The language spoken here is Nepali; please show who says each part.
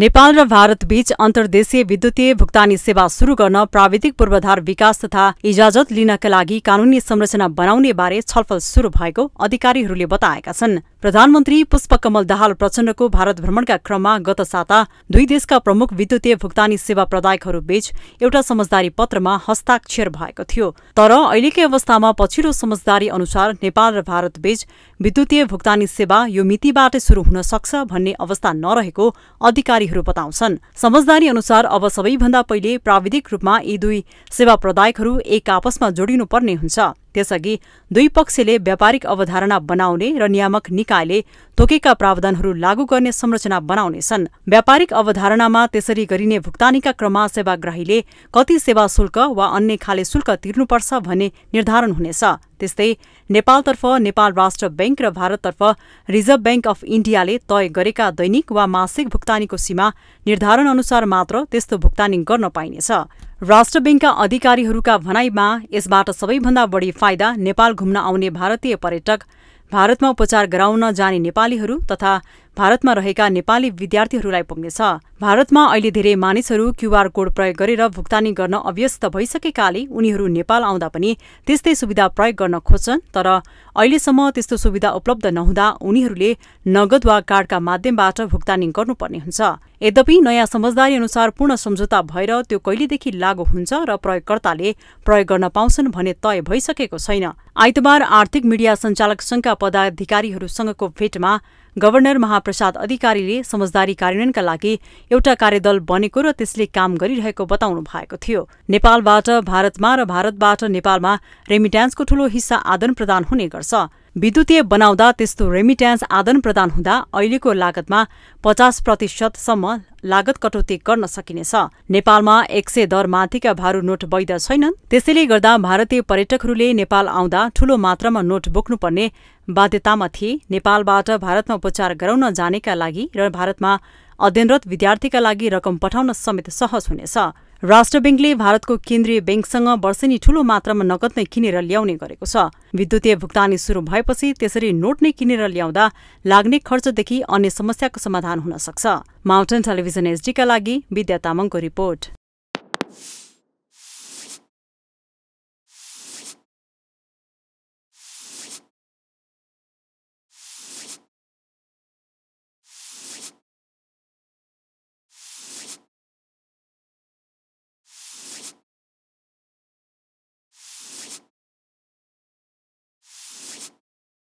Speaker 1: नेपाल र भारतबीच अन्तर्देशीय विद्युतीय भुक्तानी सेवा सुरु गर्न प्राविधिक पूर्वाधार विकास तथा इजाजत लिनका लागि कानूनी संरचना बनाउने बारे छलफल सुरु भएको अधिकारीहरूले बताएका छन् प्रधानमन्त्री पुष्पकमल दाहाल प्रचण्डको भारत भ्रमणका क्रममा गत साता दुई देशका प्रमुख विद्युतीय भुक्तानी सेवा प्रदायकहरूबीच एउटा समझदारी पत्रमा हस्ताक्षर भएको थियो तर अहिलेकै अवस्थामा पछिल्लो समझदारी अनुसार नेपाल र भारतबीच विद्युतीय भुक्तानी सेवा यो मितिबाटै सुरु हुन सक्छ भन्ने अवस्था नरहेको अधिकारीहरू बताउँछन् समझदारी अनुसार अब सबैभन्दा पहिले प्राविधिक रूपमा यी दुई सेवा प्रदायकहरू एक आपसमा जोडिनुपर्ने हुन्छ त्यसअघि दुई पक्षले व्यापारिक अवधारणा बनाउने र नियामक निकायले तोकेका प्रावधानहरू लागू गर्ने संरचना बनाउनेछन् व्यापारिक अवधारणामा त्यसरी गरिने भुक्तानीका क्रममा सेवाग्राहीले कति सेवा शुल्क वा अन्य खाले शुल्क तिर्नुपर्छ भन्ने निर्धारण हुनेछ त्यस्तै नेपालतर्फ नेपाल राष्ट्र ब्याङ्क र भारततर्फ रिजर्भ ब्याङ्क अफ इण्डियाले तय गरेका दैनिक वा मासिक भुक्तानीको सीमा निर्धारण अनुसार मात्र त्यस्तो भुक्तानी गर्न पाइनेछ राष्ट्र ब्याङ्कका अधिकारीहरूका भनाइमा यसबाट सबैभन्दा बढी फाइदा नेपाल घुम्न आउने भारतीय पर्यटक भारतमा उपचार गराउन जाने नेपालीहरू तथा भारतमा रहेका नेपाली विद्यार्थीहरूलाई पुग्नेछ भारतमा अहिले धेरै मानिसहरू क्युआर कोड प्रयोग गरेर भुक्तानी गर्न अभ्यस्त भइसकेकाले उनीहरू नेपाल आउँदा पनि त्यस्तै सुविधा प्रयोग गर्न खोज्छन् तर अहिलेसम्म त्यस्तो सुविधा उपलब्ध नहुँदा उनीहरूले नगद वा कार्डका माध्यमबाट भुक्तानी गर्नुपर्ने हुन्छ यद्यपि नयाँ समझदारी अनुसार पूर्ण सम्झौता भएर त्यो कहिलेदेखि लागू हुन्छ र प्रयोगकर्ताले प्रयोग गर्न पाउँछन् भने तय भइसकेको छैन आइतबार आर्थिक मिडिया सञ्चालक संघका पदाधिकारीहरूसँगको भेटमा गभर्नर महाप्रसाद अधिकारीले समझदारी कार्यान्वयनका लागि एउटा कार्यदल बनेको र त्यसले काम गरिरहेको बताउनु भएको थियो नेपालबाट भारतमा र भारतबाट नेपालमा रेमिट्यान्सको ठूलो हिस्सा आदान प्रदान हुने गर्छ विद्युतीय बनाउँदा त्यस्तो रेमिट्यान्स आदान प्रदान हुँदा अहिलेको लागतमा पचास प्रतिशतसम्म लागत कटौती गर्न सकिनेछ नेपालमा एक सय दर माथिका भारू नोट वैध छैनन् त्यसैले गर्दा भारतीय पर्यटकहरूले नेपाल आउँदा ठूलो मात्रामा नोट बोक्नुपर्ने बाध्यतामा थिए नेपालबाट भारतमा उपचार गराउन जानेका लागि र भारतमा अध्ययनरत विद्यार्थीका लागि रकम पठाउन समेत सहज हुनेछ राष्ट्र ब्याङ्कले भारतको केन्द्रीय ब्याङ्कसँग वर्षेनी ठूलो मात्रामा नगद नै किनेर ल्याउने गरेको छ विद्युतीय भुक्तानी सुरु भएपछि त्यसरी नोट नै किनेर ल्याउँदा लाग्ने खर्चदेखि अन्य समस्याको समाधान हुन सक्छ माउन्टेन टेलिभिजन एसडीका लागि विद्या तामाङको रिपोर्ट